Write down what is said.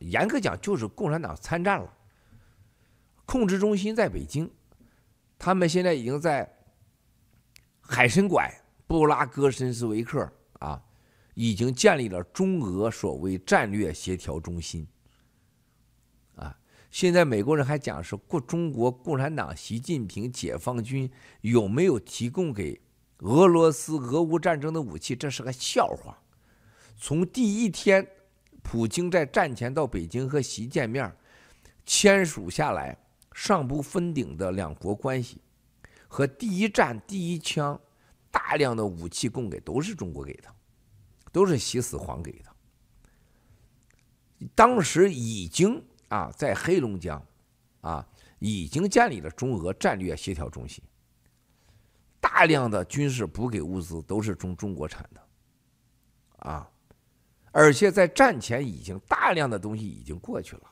严格讲，就是共产党参战了。控制中心在北京，他们现在已经在海参崴、布拉格、申斯维克啊，已经建立了中俄所谓战略协调中心。啊，现在美国人还讲是过中国共产党、习近平、解放军有没有提供给俄罗斯、俄乌战争的武器？这是个笑话。从第一天。普京在战前到北京和习见面，签署下来尚不封顶的两国关系，和第一战第一枪，大量的武器供给都是中国给的，都是习死还给的。当时已经啊，在黑龙江，啊，已经建立了中俄战略协调中心。大量的军事补给物资都是中中国产的，啊。而且在战前，已经大量的东西已经过去了。